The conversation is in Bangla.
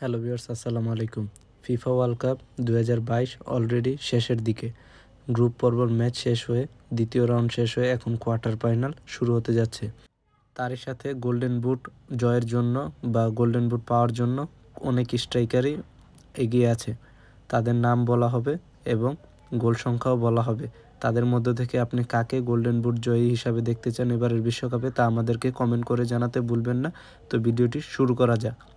হ্যালো বিয়ার্স আসসালামু আলাইকুম ফিফা ওয়ার্ল্ড কাপ দু অলরেডি শেষের দিকে গ্রুপ পর্বর ম্যাচ শেষ হয়ে দ্বিতীয় রাউন্ড শেষ হয়ে এখন কোয়ার্টার ফাইনাল শুরু হতে যাচ্ছে তারই সাথে গোল্ডেন বুট জয়ের জন্য বা গোল্ডেন বুট পাওয়ার জন্য অনেক স্ট্রাইকারই এগিয়ে আছে তাদের নাম বলা হবে এবং গোল সংখ্যাও বলা হবে তাদের মধ্য থেকে আপনি কাকে গোল্ডেন বুট জয়ী হিসাবে দেখতে চান এবারের বিশ্বকাপে তা আমাদেরকে কমেন্ট করে জানাতে ভুলবেন না তো ভিডিওটি শুরু করা যাক